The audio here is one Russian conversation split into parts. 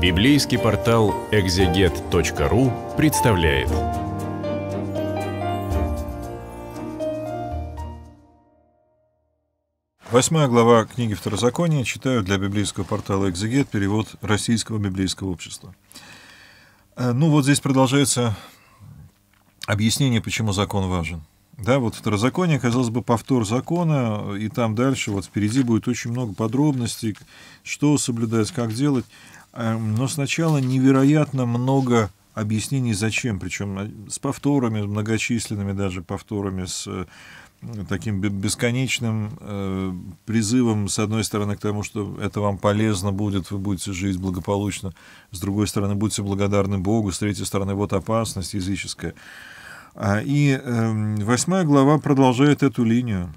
Библейский портал экзегет.ру представляет. Восьмая глава книги Второзакония читаю для библейского портала «Экзегет» перевод Российского библейского общества. Э, ну вот здесь продолжается объяснение, почему закон важен. Да, вот второзаконие, казалось бы, повтор закона, и там дальше, вот впереди будет очень много подробностей, что соблюдать, как делать. Эм, но сначала невероятно много объяснений зачем, причем э, с повторами, многочисленными даже повторами, с э, таким бесконечным э, призывом, с одной стороны, к тому, что это вам полезно будет, вы будете жить благополучно, с другой стороны, будьте благодарны Богу, с третьей стороны, вот опасность языческая. А, и эм, восьмая глава продолжает эту линию.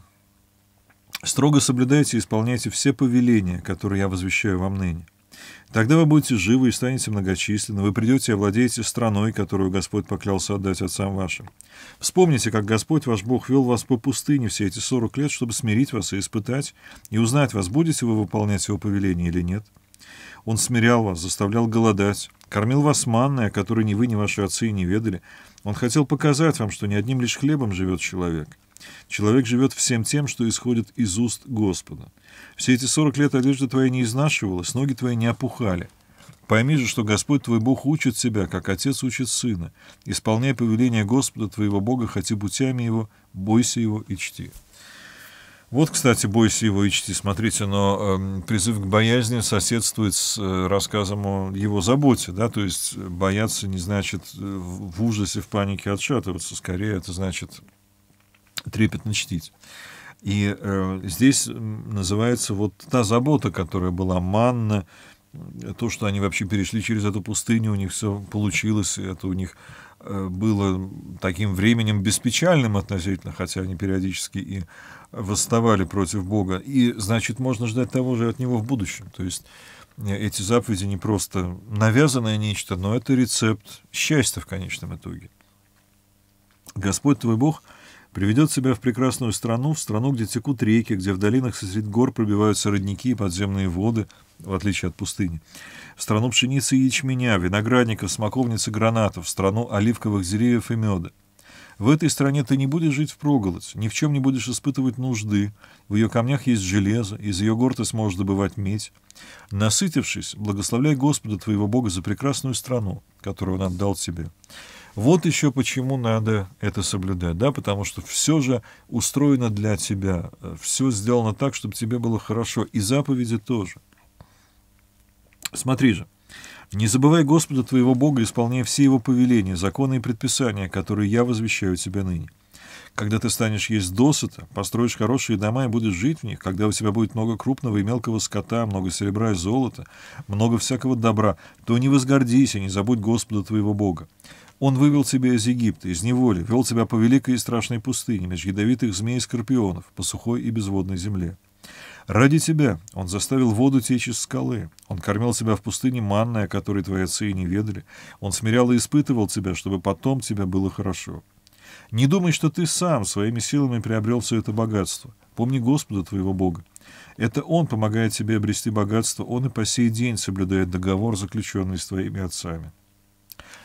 «Строго соблюдайте и исполняйте все повеления, которые я возвещаю вам ныне. Тогда вы будете живы и станете многочисленны, вы придете и овладеете страной, которую Господь поклялся отдать отцам вашим. Вспомните, как Господь ваш Бог вел вас по пустыне все эти сорок лет, чтобы смирить вас и испытать, и узнать вас, будете вы выполнять его повеление или нет». Он смирял вас, заставлял голодать, кормил вас манной, о которой ни вы, ни ваши отцы и не ведали. Он хотел показать вам, что не одним лишь хлебом живет человек. Человек живет всем тем, что исходит из уст Господа. Все эти сорок лет одежда твоя не изнашивалась, ноги твои не опухали. Пойми же, что Господь твой Бог учит тебя, как отец учит сына. Исполняй повеление Господа твоего Бога, хоти путями его, бойся его и чти». Вот, кстати, бойся его ичти, смотрите, но э, призыв к боязни соседствует с э, рассказом о его заботе, да, то есть э, бояться не значит э, в ужасе, в панике отшатываться, скорее это значит трепетно чтить. И э, здесь называется вот та забота, которая была манна, э, то, что они вообще перешли через эту пустыню, у них все получилось, это у них Э, было таким временем беспечальным относительно, хотя они периодически и восставали против Бога. И, значит, можно ждать того же от него в будущем. То есть э, эти заповеди не просто навязанное нечто, но это рецепт счастья в конечном итоге. Господь твой Бог — приведет себя в прекрасную страну, в страну, где текут реки, где в долинах среди гор пробиваются родники и подземные воды, в отличие от пустыни, в страну пшеницы и ячменя, виноградников, смоковницы, гранатов, в страну оливковых деревьев и меда. В этой стране ты не будешь жить в проголодь, ни в чем не будешь испытывать нужды, в ее камнях есть железо, из ее гор ты сможешь добывать медь. Насытившись, благословляй Господа твоего Бога за прекрасную страну, которую Он отдал тебе. Вот еще почему надо это соблюдать, да, потому что все же устроено для тебя, э, все сделано так, чтобы тебе было хорошо, и заповеди тоже. Смотри же, не забывай Господа твоего Бога, исполняя все его повеления, законы и предписания, которые я возвещаю тебе ныне. Когда ты станешь есть досыта, построишь хорошие дома и будешь жить в них, когда у тебя будет много крупного и мелкого скота, много серебра и золота, много всякого добра, то не возгордись и не забудь Господа твоего Бога. Он вывел тебя из Египта, из неволи, вел тебя по великой и страшной пустыне, меж ядовитых змей и скорпионов, по сухой и безводной земле. Ради тебя он заставил воду течь из скалы. Он кормил тебя в пустыне манной, о которой твои отцы и не ведали. Он смирял и испытывал тебя, чтобы потом тебе было хорошо. Не думай, что ты сам своими силами приобрел все это богатство. Помни Господа твоего Бога. Это Он помогает тебе обрести богатство, Он и по сей день соблюдает договор, заключенный с твоими отцами.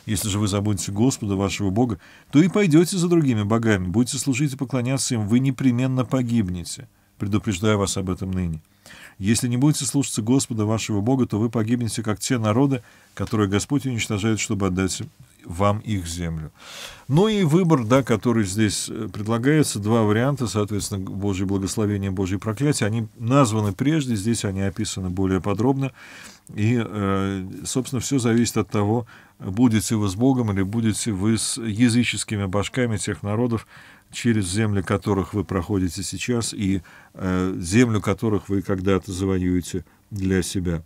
Если же вы забудете Господа, вашего Бога, то и пойдете за другими богами, будете служить и поклоняться им, вы непременно погибнете. Предупреждаю вас об этом ныне. Если не будете слушаться Господа, вашего Бога, то вы погибнете, как те народы, которые Господь уничтожает, чтобы отдать вам их землю. Ну и выбор, да, который здесь э, предлагается, два варианта, соответственно, Божье благословение, Божье проклятие, они названы прежде, здесь они описаны более подробно, и, э, собственно, все зависит от того, будете вы с Богом или будете вы с языческими башками тех народов, через земли которых вы проходите сейчас и э, землю которых вы когда-то завоюете для себя.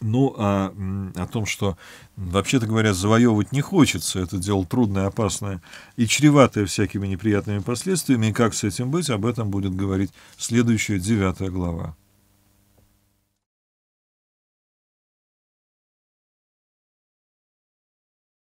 Ну, а о том, что, вообще-то говоря, завоевывать не хочется, это дело трудное, опасное и чреватое всякими неприятными последствиями, и как с этим быть, об этом будет говорить следующая девятая глава.